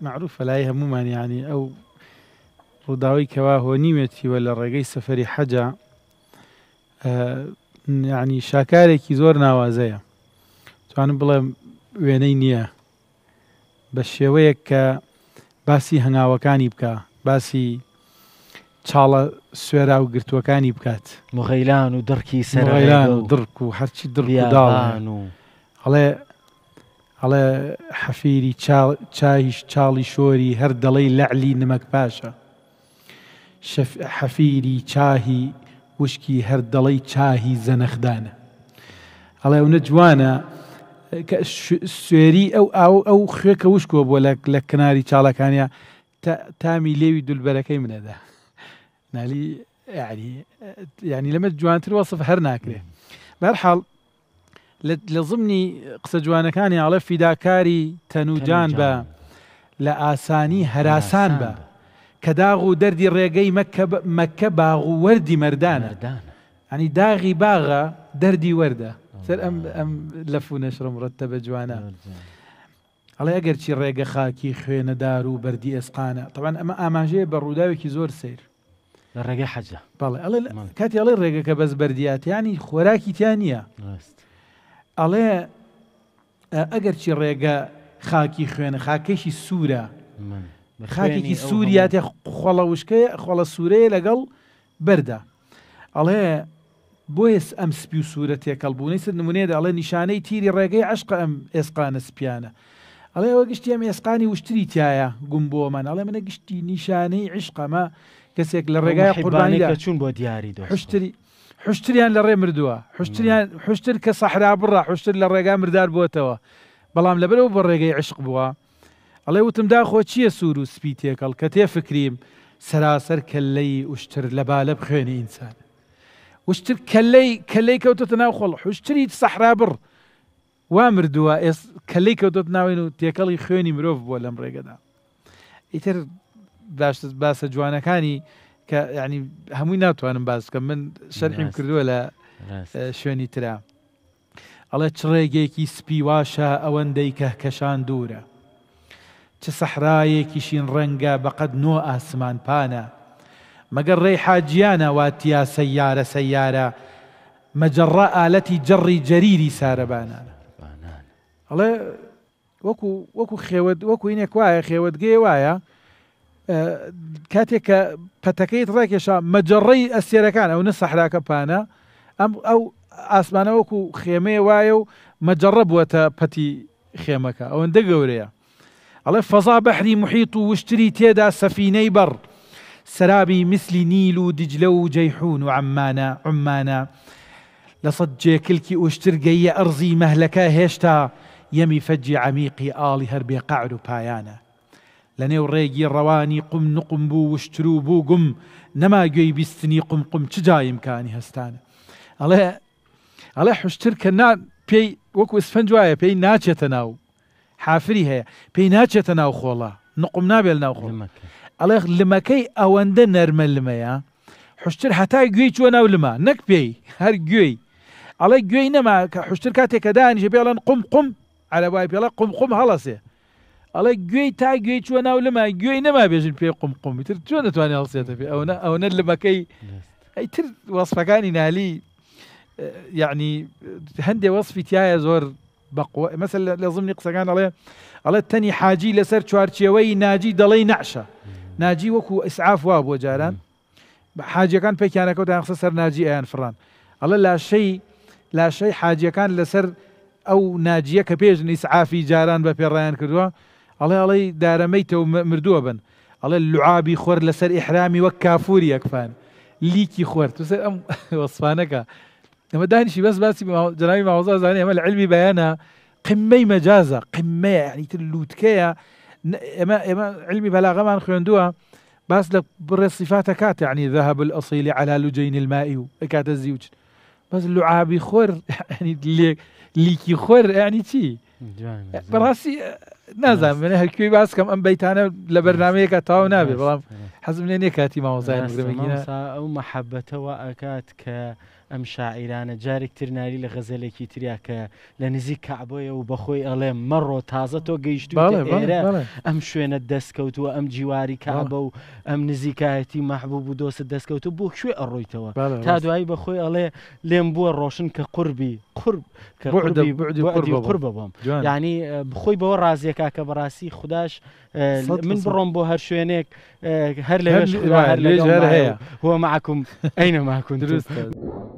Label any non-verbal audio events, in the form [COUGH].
معروف لای هەمومان ینی ئەو ڕووداوی کەوا هۆنیمێتیوە لە ڕێگەی سەفری حەجا ینی شاکارێکی زۆر ناوازەیە توانم بڵێ وێنەی نییە بە شێوەیەک کە باسی هەنگاوەکانی بکە باسی چاڵە سوێرا و گرتوەکانی بکات مغەیلان و دڕکی سەرغیلان و درک و هەرچی دڕیداڵان و هەڵێ ئەڵێ حەفیری چاهیش چاڵی شۆری هەر دەڵی لەعلی نمەک پاشە حەفیری چاهی وشکی هەر دەڵی چاهی زەنەخدانە ئەڵێ ونە جوانە سوێری ئەو ئاو ئەو خوێکە وشکۆ بۆ لە کناری چاڵەکانیا تامی لێوی دولبەرەکەی منەدا نالی ینی لەمە جوانتر وەصف هەر ناکرێ بەرحاڵ لە زمنی قسە جوانەکانی ئاڵە فیداکاری تەنوجان بە لە ئاسانی هەراسان بە کە داغ و دەردی ڕێگەی مەکە باغ و وەردی مەردانەدان ئەنی داغی باغە دەردی وەردە سەر ئەم ئەم لە فونەشڕم ڕەتتە بە جوانە. ئەڵێ ئەگەرچی ڕێگە خاکی خوێنەدار و بەردی ئێسقانە تەوان ئەمە ئاماژەیە بە ڕووداوێکی زۆر سیر ڕێگە حەجە کاتی ئەڵێ ڕێگەکە بەس بەردیاتیانی خۆراکی تیان نییە ئەڵێ ئەگەرچی ڕێگە خاکی خوێنە خاکێکی سوورە خاکێکی سووریاتێ خۆڵە وشکە خۆڵە سوورەیە لەگەڵ بەردا ئەڵێ بۆیس ئەم سپی و سوورە تێکەڵبوونی سر نمونێدا ئەڵێ نیشانەی تیری ڕێگەی عشق ئەم ئێسقانە سپیانە ئەڵێ ئەوە گشتی ئەم ئێسقانی وشتری تایە گوم بۆ من ئەڵێ منە گشتی نیشانەی عشقەمە کەسێک لە ڕێگای قوربانی چون بۆ دیاری دو حشتری حشتیان لە ڕێ مردووە حشتر کە سەحرا بڕە حشتر لە ڕێگا مردار بۆتەوە بەڵام لەبەرەوە بە ڕێگەی عشق بووە ئەڵێ وتم داخۆ چییە سوور و سپی تێکەڵ کە تێ فکریم سەراسەر کەلەی وشتر لە بالە بخوێنی ئینسان وشتر کەلەی کەلەی کەوتتە ناوخۆڵ حشتری سەحرا بڕ وا مردووە ئێس کەلەی کەوتت ناوێن و تێکەڵی خوێنی مرۆڤ بووە لەم ڕێگەدا ئیتر باشتر باسە جوانەکانی کە ینی هەمووی ناتوانم باز بکەم من شەرحیم کردووە لە شوێنی ترا ئەڵێ چڕێگێکی سپیواشە ئەوەندەی کە کەشان دوورە چ سەحرایەکی شین ڕەنگە بەقەت نۆ ئاسمان پانە مەگەر ڕێی حاجیانە واتیا سەیارە سەیارە مەجەڕە ئالەتی جەڕی جەریری سارەبانانە ئەڵێ وەکو وەکو خێوەت وەکو اینێک وایە خێوەتگەی وایە كاتيكا بتكيت رايك شا مجري السيركان او نصح راكا بانا ام او اسمان وكو خيمي وايو مجرب وتا باتي خيمكا او ندقوريا على فضا بحري محيط واشتري تيدا سفيني بر سرابي مثل نيلو دجلو جيحون وعمانا عمانا لصد جيكلكي واشتر جي ارزي مهلكا هشتا يمي فجي عميقي آلي هربي قعدو بايانا لە نێو ڕێگی ڕەوانی قم نقم بوو وشتر و بوو گوم نەما گوێی بیستنی قم قم چ جایمکانی هەستانە ئەڵێ ئەڵێ حشتر کە نا پێی وەکو سفەنج وایە پێی ناچێتە ناو حافری هەیە پێی ناچێتە ناو خۆڵە نقم نابێت ناو خۆڵ ئەڵێ لمەکەی ئەوەندە نەرمە لمەیە حشتر هەتای گوێی چوە ناو لما نەک پێی هەر گوێی ئەڵێ گوێی نەما کە حشتر کاتێکەدانیشە پێڵەن قم قم على وای پێڵە قم قم هەڵەسێ ئەڵێ گوێی تا گوێی چوە ناو لەما گوێی نەما بێژن پێ قم قومیتر چۆن دەتوانێت هەڵسێتە پێ ئەوە ئەوەنە لەمەکەی ئەیتر وەسفەکانی نالی یعنی هەندێ وەصفی تایە زۆر بەقوە مەسل لە زمنی قسەکان ئەڵێ ئەڵێ تەنی حاجی لەسەر چوارچیەوەی ناجی دەڵی نەعشە ناجی وەکو ئیسعاف وا بۆ جاران حاجەکان پێکیانەکە داخسە سەر ناجی ئەیان فڕان ئەڵە لاشەی لاشەی حاجەکان لەسەر ئەو ناجیە کە پێژنی سعافی جاران بە پێڕایان کردووە الله الله دار ميته ومردوبا الله اللعابي خور لسر احرامي وكافور يكفان ليكي خور تو ام [LAUGHS] وصفانك داني شي بس بس جنابي مع وزاره زاني اما العلمي بيانها قمه مجازة قمه يعني تلوتكيا اما اما علمي بلاغه ما خوندوها بس لبر صفاتها كات يعني ذهب الاصيل على لجين الماء كات الزيوج بس اللعابي خور [LAUGHS] يعني ليكي خور يعني تي براسي نازانم منە هەکوێی باس کەم ئەم بەیتانە لە بەرنمەیەکە تاو نابێ بەڵام حەزم لێ نێ کاتی ماوەزانە ئەو مەحەبەتەوە ئەکات کە ئەم شاعیرانە جارێکتر ناری لە غەزلێکی تریاکە لە نزیک کعبۆیە و بەخۆی ئەڵێ مەڕۆ تازە تۆ گەیشت ئێرە ئەم شوێنە دەستکەوتووە ئەم جیواری کابە و ئەم نزیکایەتی محبوب و دۆست دەستکەوتو بۆ کوێ ئەڕۆیتەوە تا دوایی بەخۆی ئەڵێ لێم بووە ڕۆشن کە قوربی قورب قورب بم ینی بخۆی بەوە ڕازیەکە کە بەڕاستی خودداش من بڕۆم بۆ هەر شوێنێک هەر لێ هەر لێ هەیە هو معکم ئەینە ماکون درستە.